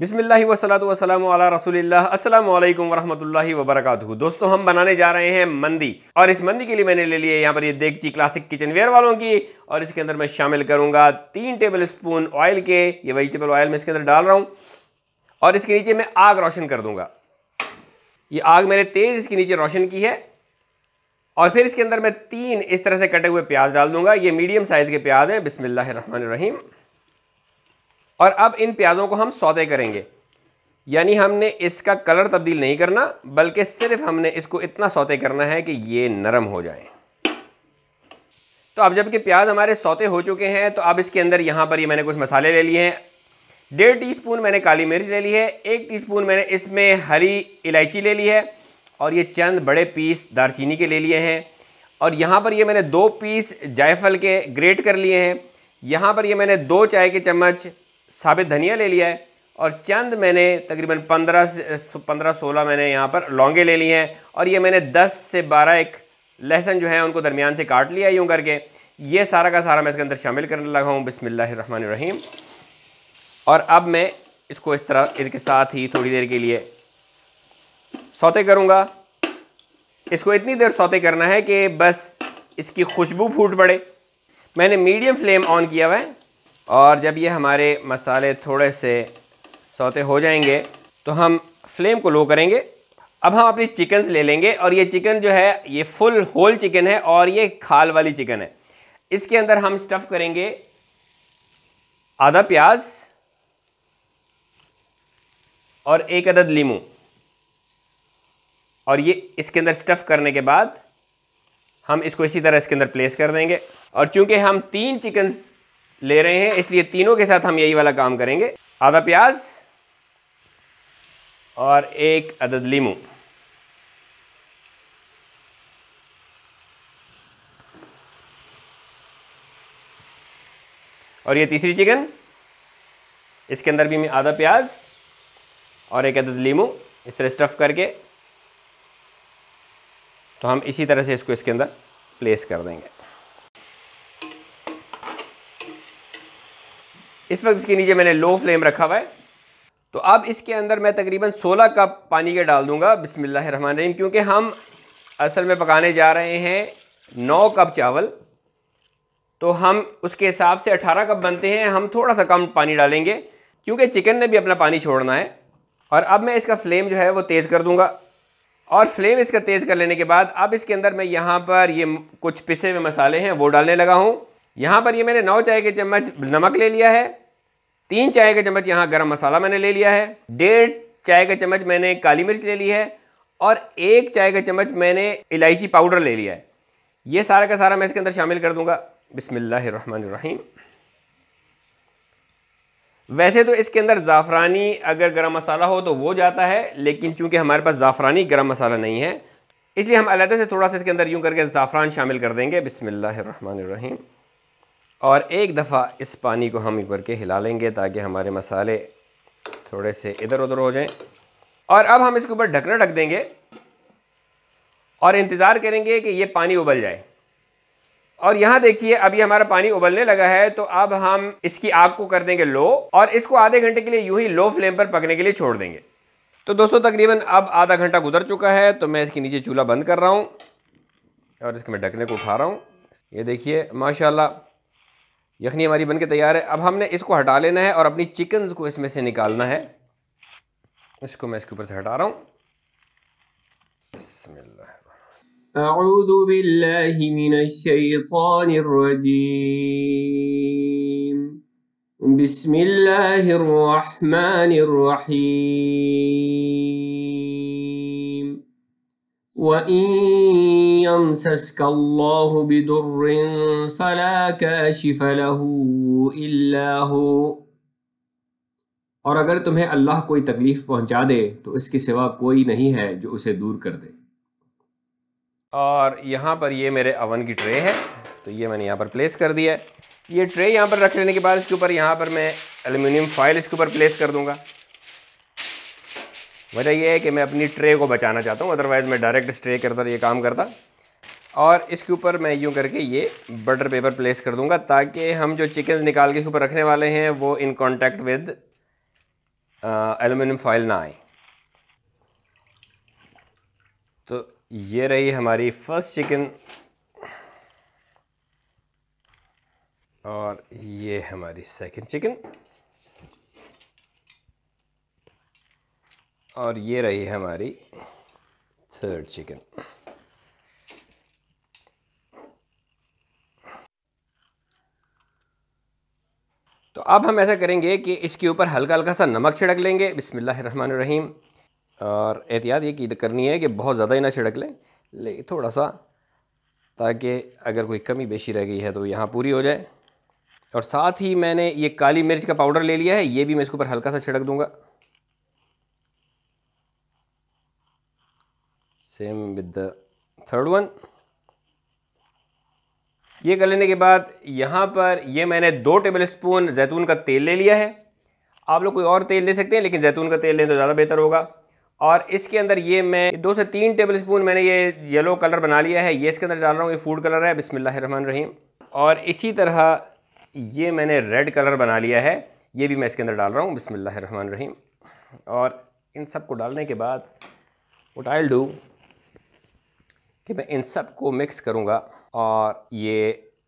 बिसमिल्ल वसलाम रसोल्ला असलम वरहमल वबरक दोस्तों हम बनाने जा रहे हैं मंदी और इस मंदी के लिए मैंने ले लिए यहाँ पर ये देखची क्लासिक किचनवेयर वालों की और इसके अंदर मैं शामिल करूँगा तीन टेबल स्पून ऑयल के ये वेजिटेबल ऑयल मैं इसके अंदर डाल रहा हूँ और इसके नीचे मैं आग रोशन कर दूँगा ये आग मैंने तेज़ इसके नीचे रोशन की है और फिर इसके अंदर मैं तीन इस तरह से कटे हुए प्याज डाल दूँगा ये मीडियम साइज़ के प्याज हैं बिसमिल्लर रहीम और अब इन प्याज़ों को हम सौदे करेंगे यानी हमने इसका कलर तब्दील नहीं करना बल्कि सिर्फ हमने इसको इतना सौते करना है कि ये नरम हो जाए तो अब जबकि प्याज हमारे सौते हो चुके हैं तो अब इसके अंदर यहाँ पर ये मैंने कुछ मसाले ले लिए हैं डेढ़ स्पून मैंने काली मिर्च ले ली है एक स्पून मैंने इसमें हरी इलायची ले ली है और ये चंद बड़े पीस दारचीनी के ले लिए हैं और यहाँ पर ये मैंने दो पीस जायफल के ग्रेट कर लिए हैं यहाँ पर ये मैंने दो चाय के चम्मच साबित धनिया ले लिया है और चंद मैंने तकरीबन पंद्रह पंद्रह सोलह मैंने यहाँ पर लौंगे ले लिए हैं और ये मैंने दस से बारह एक लहसन जो है उनको दरमियान से काट लिया यूँ करके ये सारा का सारा मैं इसके अंदर शामिल करने लगा हूँ बिसमीम और अब मैं इसको इस तरह इसके साथ ही थोड़ी देर के लिए सौते करूँगा इसको इतनी देर सौते करना है कि बस इसकी खुशबू फूट पड़े मैंने मीडियम फ्लेम ऑन किया हुआ है और जब ये हमारे मसाले थोड़े से सौते हो जाएंगे तो हम फ्लेम को लो करेंगे अब हम अपनी चिकन्स ले लेंगे और ये चिकन जो है ये फुल होल चिकन है और ये खाल वाली चिकन है इसके अंदर हम स्टफ़ करेंगे आधा प्याज और एक अदद लीम और ये इसके अंदर स्टफ़ करने के बाद हम इसको इसी तरह इसके अंदर प्लेस कर देंगे और चूंकि हम तीन चिकन्स ले रहे हैं इसलिए तीनों के साथ हम यही वाला काम करेंगे आधा प्याज और एक अदद लीमू और ये तीसरी चिकन इसके अंदर भी मैं आधा प्याज और एक अदद लीमू इस तरह स्टफ़ करके तो हम इसी तरह से इसको इसके अंदर प्लेस कर देंगे इस वक्त इसके नीचे मैंने लो फ्लेम रखा हुआ है तो अब इसके अंदर मैं तकरीबन 16 कप पानी के डाल दूंगा बिसमिल्लर रहीम क्योंकि हम असल में पकाने जा रहे हैं नौ कप चावल तो हम उसके हिसाब से अठारह कप बनते हैं हम थोड़ा सा कम पानी डालेंगे क्योंकि चिकन ने भी अपना पानी छोड़ना है और अब मैं इसका फ्लेम जो है वो तेज़ कर दूंगा और फ्लेम इसका तेज़ कर लेने के बाद अब इसके अंदर मैं यहाँ पर ये कुछ पिसे हुए मसाले हैं वो डालने लगा हूँ यहाँ पर ये मैंने नौ चाय के चम्मच नमक ले लिया है तीन चाय के चम्मच यहाँ गरम मसाला मैंने ले लिया है डेढ़ चाय के चम्मच मैंने काली मिर्च ले ली है और एक चाय का चम्मच मैंने इलायची पाउडर ले लिया है ये सारा का सारा मैं इसके अंदर शामिल कर दूंगा बिसमीम वैसे तो इसके अंदर ज़ाफ़रानी अगर गरम मसाला हो तो वो जाता है लेकिन चूंकि हमारे पास ज़ाफ़रानी गरम मसाला नहीं है इसलिए हम अलहदा से थोड़ा सा इसके अंदर यूँ करके ज़ाफ़रान शामिल कर देंगे बिसमीम और एक दफ़ा इस पानी को हम ऊपर के हिला लेंगे ताकि हमारे मसाले थोड़े से इधर उधर हो जाएं और अब हम इसके ऊपर ढकना ढक देंगे और इंतज़ार करेंगे कि ये पानी उबल जाए और यहाँ देखिए अभी हमारा पानी उबलने लगा है तो अब हम इसकी आग को कर देंगे लो और इसको आधे घंटे के लिए यूँ ही लो फ्लेम पर पकने के लिए छोड़ देंगे तो दोस्तों तकरीबन अब आधा घंटा गुजर चुका है तो मैं इसके नीचे चूल्हा बंद कर रहा हूँ और इसके मैं ढकने को उठा रहा हूँ ये देखिए माशाल्लाह यखनी हमारी बनके तैयार है अब हमने इसको हटा लेना है और अपनी चिकन्स को इसमें से निकालना है इसको मैं इसके ऊपर से हटा रहा हूँ أعوذ بالله من الشيطان الرجيم بسم الله الرحمن الرحيم और अगर तुम्हें अल्लाह कोई तकलीफ पहुंचा दे तो इसके सिवा कोई नहीं है जो उसे दूर कर दे और यहाँ पर ये मेरे अवन की ट्रे है तो ये मैंने यहाँ पर प्लेस कर दिया है ये ट्रे यहाँ पर रख लेने के बाद इसके ऊपर यहाँ पर मैं एल्युमिनियम फाइल इसके ऊपर प्लेस कर दूंगा वजह यह है कि मैं अपनी ट्रे को बचाना चाहता हूँ अदरवाइज़ मैं डायरेक्ट स्ट्रे करता ये काम करता और इसके ऊपर मैं यूँ करके ये बटर पेपर प्लेस कर दूँगा ताकि हम जो चिकन्स निकाल के इसके ऊपर रखने वाले हैं वो in contact with aluminium foil ना आए तो ये रही हमारी फर्स्ट चिकन और ये हमारी सेकंड चिकन और ये रही हमारी थर्ड चिकन तो अब हम ऐसा करेंगे कि इसके ऊपर हल्का हल्का सा नमक छिड़क लेंगे रन रहीम और एहतियात ये करनी है कि बहुत ज़्यादा ही ना छिड़क लें ले थोड़ा सा ताकि अगर कोई कमी बेशी रह गई है तो यहाँ पूरी हो जाए और साथ ही मैंने ये काली मिर्च का पाउडर ले लिया है ये भी मैं इसके ऊपर हल्का सा छिड़क दूँगा same with the third one ये कर लेने के बाद यहाँ पर ये मैंने दो टेबल स्पून जैतून का तेल ले लिया है आप लोग कोई और तेल ले सकते हैं लेकिन जैतून का तेल लें तो ज़्यादा बेहतर होगा और इसके अंदर ये मैं दो से तीन टेबल स्पून मैंने ये येलो कलर बना लिया है ये इसके अंदर डाल रहा हूँ ये फूड कलर है बिसमान रहीम और इसी तरह ये मैंने रेड कलर बना लिया है ये भी मैं इसके अंदर डाल रहा हूँ बिसमिल्ल रहीम और इन सब को डालने के बाद वट आई डू कि मैं इन सब को मिक्स करूँगा और ये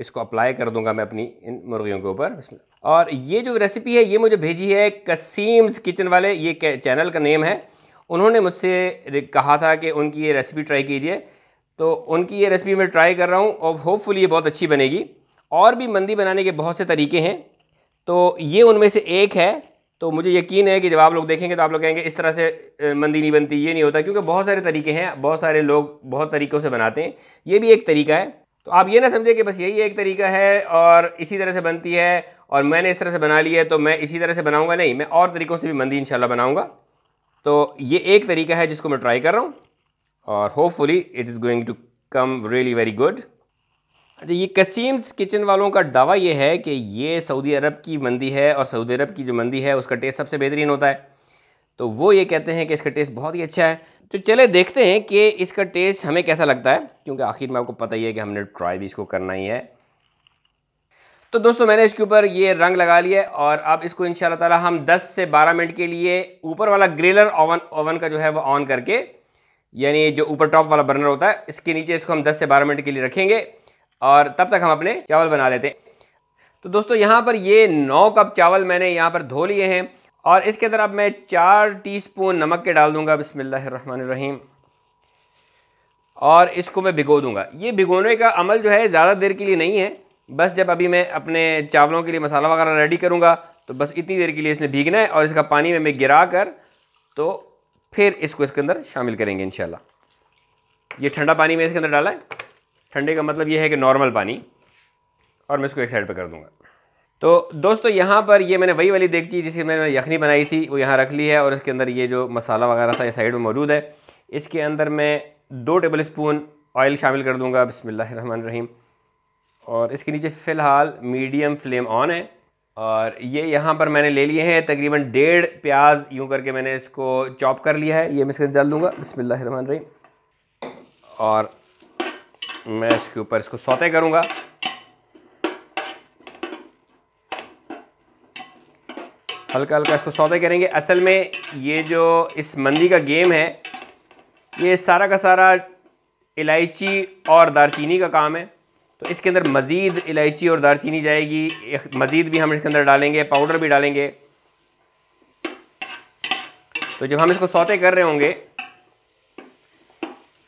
इसको अप्लाई कर दूँगा मैं अपनी इन मुर्गियों के ऊपर और ये जो रेसिपी है ये मुझे भेजी है कसीम्स किचन वाले ये चैनल का नेम है उन्होंने मुझसे कहा था कि उनकी ये रेसिपी ट्राई कीजिए तो उनकी ये रेसिपी मैं ट्राई कर रहा हूँ और होपफुली ये बहुत अच्छी बनेगी और भी मंदी बनाने के बहुत से तरीके हैं तो ये उनमें से एक है तो मुझे यकीन है कि जब आप लोग देखेंगे तो आप लोग कहेंगे इस तरह से मंदी नहीं बनती ये नहीं होता क्योंकि बहुत सारे तरीके हैं बहुत सारे लोग बहुत तरीक़ों से बनाते हैं ये भी एक तरीका है तो आप ये ना समझे कि बस यही एक तरीका है और इसी तरह से बनती है और मैंने इस तरह से बना ली है तो मैं इसी तरह से बनाऊँगा नहीं मैं और तरीक़ों से भी मंदी शाला बनाऊँगा तो ये एक तरीका है जिसको मैं ट्राई कर रहा हूँ और hopefully it is going to come really very good अच्छा ये कसीम्स किचन वालों का दावा ये है कि ये सऊदी अरब की मंदी है और सऊदी अरब की जो मंदी है उसका टेस्ट सबसे बेहतरीन होता है तो वो ये कहते हैं कि इसका टेस्ट बहुत ही अच्छा है तो चले देखते हैं कि इसका टेस्ट हमें कैसा लगता है क्योंकि आखिर में आपको पता ही है कि हमने ट्राई भी इसको करना ही है तो दोस्तों मैंने इसके ऊपर ये रंग लगा लिया और अब इसको इन ताला हम 10 से 12 मिनट के लिए ऊपर वाला ग्रिलर ओवन ओवन का जो है वो ऑन करके यानी जो ऊपर टॉप वाला बर्नर होता है इसके नीचे इसको हम 10 से 12 मिनट के लिए रखेंगे और तब तक हम अपने चावल बना लेते हैं तो दोस्तों यहाँ पर ये नौ कप चावल मैंने यहाँ पर धो लिए हैं और इसके अंदर अब मैं चार टीस्पून नमक के डाल दूँगा बसमीम और इसको मैं भिगो दूँगा ये भिगोने का अमल जो है ज़्यादा देर के लिए नहीं है बस जब अभी मैं अपने चावलों के लिए मसाला वगैरह रेडी करूँगा तो बस इतनी देर के लिए इसने भीगना है और इसका पानी में मैं गिरा कर तो फिर इसको इसके अंदर शामिल करेंगे इन ये ठंडा पानी में इसके अंदर डाला है ठंडे का मतलब ये है कि नॉर्मल पानी और मैं इसको एक साइड पर कर दूँगा तो दोस्तों यहाँ पर ये मैंने वही वाली देखी जिसे मैंने यखनी बनाई थी वो यहाँ रख ली है और इसके अंदर ये जो मसाला वगैरह था ये साइड में मौजूद है इसके अंदर मैं दो टेबल स्पून ऑयल शामिल कर दूँगा बसमीम और इसके नीचे फ़िलहाल मीडियम फ्लेम ऑन है और ये यहाँ पर मैंने ले लिए हैं तकरीबन डेढ़ प्याज यूँ करके मैंने इसको चॉप कर लिया है ये मैं इसके अंदर डाल दूँगा बसमीम और मैं इसके ऊपर इसको सौते करूंगा हल्का हल्का इसको सौते करेंगे असल में ये जो इस मंदी का गेम है ये सारा का सारा इलायची और दारचीनी का काम है तो इसके अंदर मज़ीद इलायची और दारचीनी जाएगी मज़ीद भी हम इसके अंदर डालेंगे पाउडर भी डालेंगे तो जब हम इसको सौते कर रहे होंगे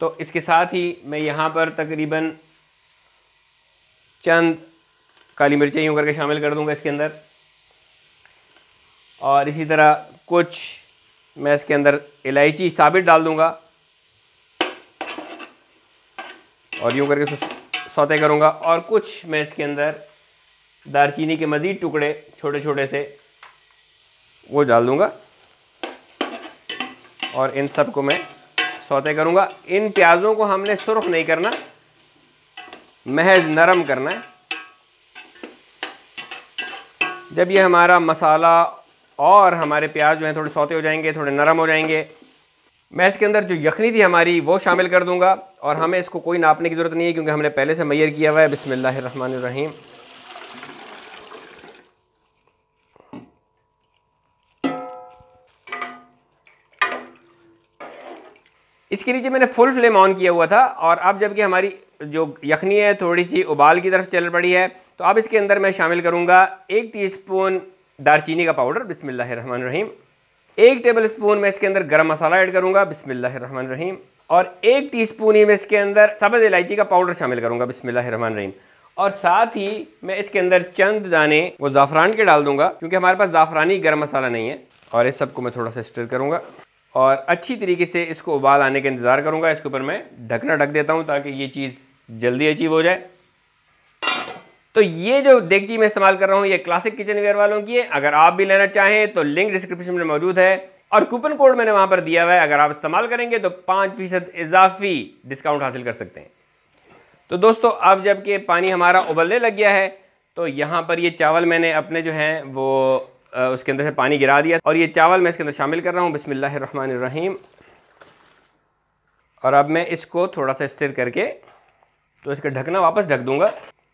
तो इसके साथ ही मैं यहाँ पर तकरीबन चंद काली मिर्चें यूँ करके शामिल कर दूँगा इसके अंदर और इसी तरह कुछ मैं इसके अंदर इलायची साबित डाल दूँगा और यूँ करके सौते करूँगा और कुछ मैं इसके अंदर दारचीनी के मज़ीद टुकड़े छोटे छोटे से वो डाल दूँगा और इन सब को मैं सौते करूंगा इन प्याज़ों को हमने सुरख नहीं करना महज नरम करना है जब ये हमारा मसाला और हमारे प्याज जो हैं थोड़े सौते हो जाएंगे थोड़े नरम हो जाएंगे मैं इसके अंदर जो यखनी थी हमारी वो शामिल कर दूंगा और हमें इसको कोई नापने की ज़रूरत नहीं है क्योंकि हमने पहले से मैयर किया हुआ है बिसमिल्लर इसके नीचे मैंने फुल फ्लेम ऑन किया हुआ था और अब जबकि हमारी जो यखनी है थोड़ी सी उबाल की तरफ चल पड़ी है तो अब इसके अंदर मैं शामिल करूँगा एक स्पून दारचीनी का पाउडर बिसमिल्लर रहीम एक टेबल स्पून मैं इसके अंदर गर्म मसाला ऐड करूँगा बिसमिल्लर रहीम और एक टीस्पून ही मैं इसके अंदर सब्ज़ इलायची का पाउडर शामिल करूँगा बिसमिल्लर रहीम और साथ ही मैं इसके अंदर चंद दाने वो ज़ाफ़रान के डाल दूंगा क्योंकि हमारे पास ज़ाफ़रानी गर्म मसाला नहीं है और इस सबको मैं थोड़ा सा स्टर करूँगा और अच्छी तरीके से इसको उबाल आने का इंतज़ार करूँगा इसके ऊपर मैं ढकना ढक देता हूँ ताकि ये चीज़ जल्दी अचीव हो जाए तो ये जो जी मैं इस्तेमाल कर रहा हूँ ये क्लासिक किचन वेयर वालों की है अगर आप भी लेना चाहें तो लिंक डिस्क्रिप्शन में मौजूद है और कूपन कोड मैंने वहाँ पर दिया हुआ है अगर आप इस्तेमाल करेंगे तो पाँच फीसद इजाफी डिस्काउंट हासिल कर सकते हैं तो दोस्तों अब जबकि पानी हमारा उबलने लग गया है तो यहाँ पर ये चावल मैंने अपने जो हैं वो उसके अंदर से पानी गिरा दिया और ये चावल मैं इसके अंदर शामिल कर रहा हूँ बसमिल्लर और अब मैं इसको थोड़ा सा स्टिर करके तो इसका ढकना वापस ढक दूँगा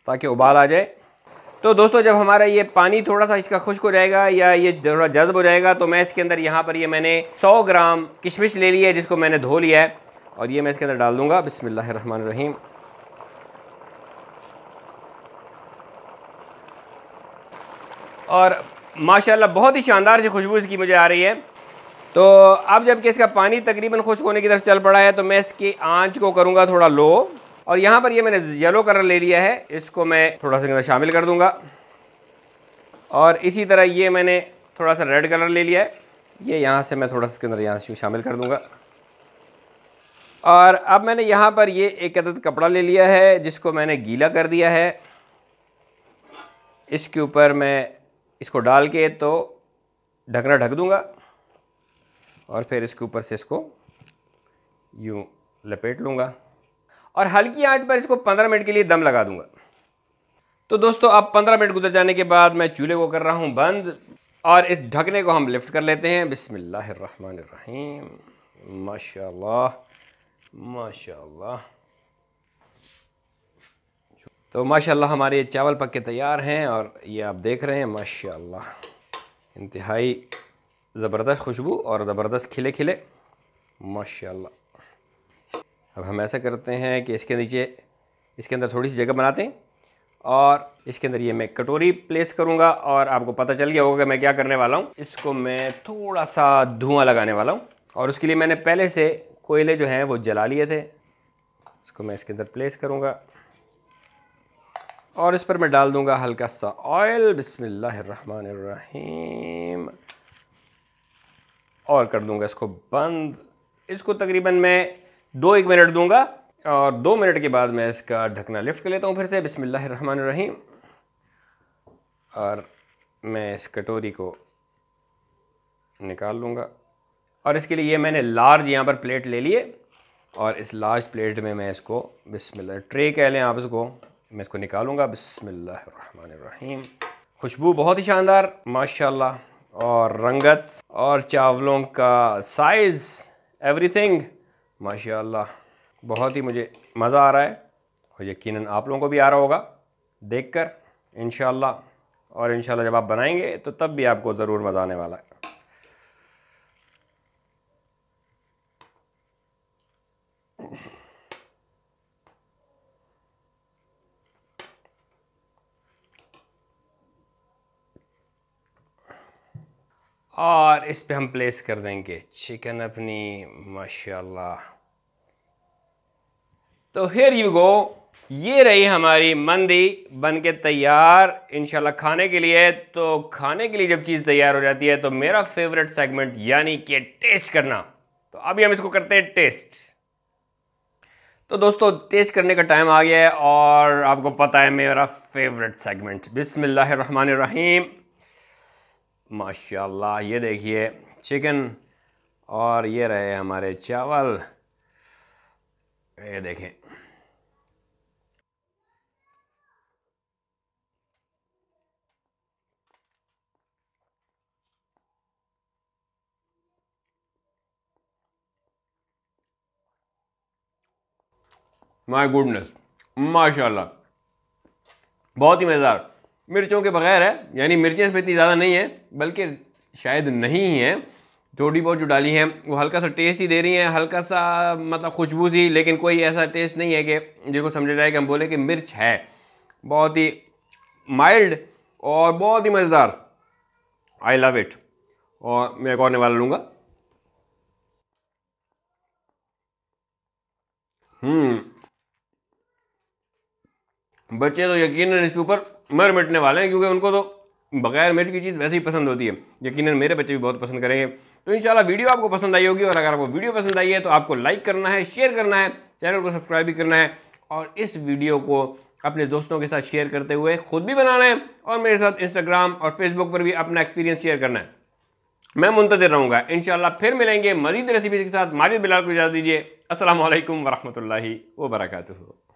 ताकि उबाल आ जाए तो दोस्तों जब हमारा ये पानी थोड़ा सा इसका खुश्क हो जाएगा या ये थोड़ा जज्ब हो जाएगा तो मैं इसके अंदर यहाँ पर ये मैंने 100 ग्राम किशमिश ले लिया है जिसको मैंने धो लिया है और ये मैं इसके अंदर डाल दूँगा बसमीम और माशाल्लाह बहुत ही शानदार सी खुशबू इसकी मुझे आ रही है तो अब जबकि इसका पानी तकरीबन खुश्क होने की तरफ चल पड़ा है तो मैं इसकी आंच को करूँगा थोड़ा लो और यहाँ पर ये मैंने येलो कलर ले लिया है इसको मैं थोड़ा सा शामिल कर दूँगा और इसी तरह ये मैंने थोड़ा सा रेड कलर ले लिया है ये यहाँ से मैं थोड़ा सा इसके अंदर यहाँ से शामिल कर दूँगा और अब मैंने यहाँ पर ये एक अदद कपड़ा ले लिया है जिसको मैंने गीला कर दिया है इसके ऊपर मैं इसको डाल के तो ढकना ढक दूंगा और फिर इसके ऊपर से इसको यूँ लपेट लूँगा और हल्की आंच पर इसको 15 मिनट के लिए दम लगा दूंगा तो दोस्तों अब 15 मिनट गुजर जाने के बाद मैं चूल्हे को कर रहा हूँ बंद और इस ढकने को हम लिफ्ट कर लेते हैं बिसमिल्लर माशा माशा तो माशाल्लाह हमारे चावल पक के तैयार हैं और ये आप देख रहे हैं माशाल्लाह इंतहाई ज़बरदस्त खुशबू और ज़बरदस्त खिले खिले माशाल्लाह अब हम ऐसा करते हैं कि इसके नीचे इसके अंदर थोड़ी सी जगह बनाते हैं और इसके अंदर ये मैं कटोरी प्लेस करूँगा और आपको पता चल गया होगा कि मैं क्या करने वाला हूँ इसको मैं थोड़ा सा धुआं लगाने वाला हूँ और उसके लिए मैंने पहले से कोयले जो हैं वो जला लिए थे इसको मैं इसके अंदर प्लेस करूँगा और इस पर मैं डाल दूंगा हल्का सा ऑयल बिस्मिल्लाहिर्रहमानिर्रहीम और कर दूंगा इसको बंद इसको तकरीबन मैं दो एक मिनट दूंगा और दो मिनट के बाद मैं इसका ढकना लिफ्ट कर लेता हूँ फिर से बिस्मिल्लाहिर्रहमानिर्रहीम और मैं इस कटोरी को निकाल लूँगा और इसके लिए ये मैंने लार्ज यहाँ पर प्लेट ले लिए और इस लार्ज प्लेट में मैं इसको बिस्मिल्लाह ट्रे कह लें आप इसको मैं इसको निकालूंगा बसमीम खुशबू बहुत ही शानदार माशाल्लाह और रंगत और चावलों का साइज़ एवरीथिंग माशाल्लाह बहुत ही मुझे मज़ा आ रहा है और यकीनन आप लोगों को भी आ रहा होगा देखकर इन और इन जब आप बनाएंगे तो तब भी आपको ज़रूर मज़ा आने वाला है और इस पे हम प्लेस कर देंगे चिकन अपनी माशाल्लाह तो हेयर यू गो ये रही हमारी मंदी बन के तैयार इनशाला खाने के लिए तो खाने के लिए जब चीज़ तैयार हो जाती है तो मेरा फेवरेट सेगमेंट यानी कि टेस्ट करना तो अभी हम इसको करते हैं टेस्ट तो दोस्तों टेस्ट करने का टाइम आ गया है और आपको पता है मेरा फेवरेट सेगमेंट बिसमीम माशाल्लाह ये देखिए चिकन और ये रहे हमारे चावल ये देखें माय गुडनेस माशाल्लाह बहुत ही मज़ेदार मिर्चों के बगैर है यानी मिर्चें इसमें इतनी ज़्यादा नहीं है बल्कि शायद नहीं है थोड़ी बहुत जो डाली हैं वो हल्का सा टेस्ट ही दे रही हैं हल्का सा मतलब खुशबू सी लेकिन कोई ऐसा टेस्ट नहीं है कि जिसको समझा जाए कि हम बोले कि मिर्च है बहुत ही माइल्ड और बहुत ही मज़ेदार आई लव इट और मैं एक और निवाला लूँगा हम्म। बच्चे तो यकीन इसके ऊपर मर मिटने वाले हैं क्योंकि उनको तो बगैर मिर्च की चीज़ वैसे ही पसंद होती है यकीन मेरे बच्चे भी बहुत पसंद करेंगे तो इन वीडियो आपको पसंद आई होगी और अगर आपको वीडियो पसंद आई है तो आपको लाइक करना है शेयर करना है चैनल को सब्सक्राइब भी करना है और इस वीडियो को अपने दोस्तों के साथ शेयर करते हुए खुद भी बनाना है और मेरे साथ इंस्टाग्राम और फेसबुक पर भी अपना एक्सपीरियंस शेयर करना है मैं मुंतजर रहूँगा इन फिर मिलेंगे मजीद रेसिपीज के साथ माजिद बिलाल को इजाज़ दीजिए असल वरहमल वर्का